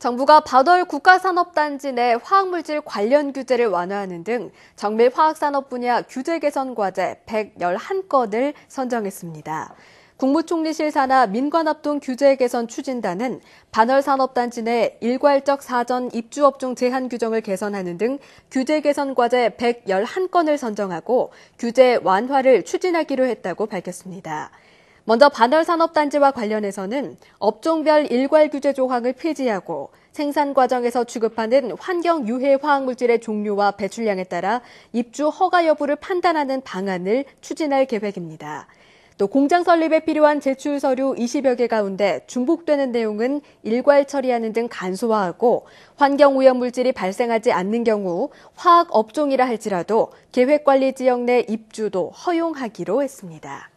정부가 바덜 국가산업단지 내 화학물질 관련 규제를 완화하는 등 정밀 화학산업 분야 규제 개선 과제 111건을 선정했습니다. 국무총리실 산하 민관합동 규제 개선 추진단은 반월산업단지 내 일괄적 사전 입주업종 제한 규정을 개선하는 등 규제 개선 과제 111건을 선정하고 규제 완화를 추진하기로 했다고 밝혔습니다. 먼저 반월 산업단지와 관련해서는 업종별 일괄 규제 조항을 폐지하고 생산 과정에서 취급하는 환경 유해 화학 물질의 종류와 배출량에 따라 입주 허가 여부를 판단하는 방안을 추진할 계획입니다. 또 공장 설립에 필요한 제출 서류 20여 개 가운데 중복되는 내용은 일괄 처리하는 등 간소화하고 환경 오염 물질이 발생하지 않는 경우 화학 업종이라 할지라도 계획 관리 지역 내 입주도 허용하기로 했습니다.